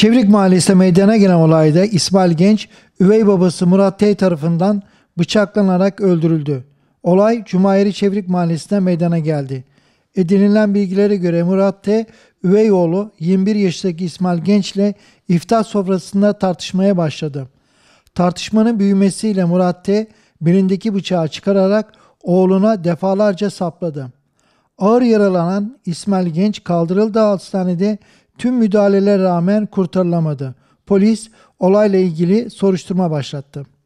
Çevrik Mahallesi'nde meydana gelen olayda İsmail Genç, üvey babası Murat T. tarafından bıçaklanarak öldürüldü. Olay Cumayeri Çevrik Mahallesi'nde meydana geldi. Edinilen bilgilere göre Murat T. üvey oğlu 21 yaşındaki İsmail Genç ile iftar sofrasında tartışmaya başladı. Tartışmanın büyümesiyle Murat T. belindeki bıçağı çıkararak oğluna defalarca sapladı. Ağır yaralanan İsmail Genç kaldırıldı hastanede tüm müdahalelere rağmen kurtarılamadı. Polis olayla ilgili soruşturma başlattı.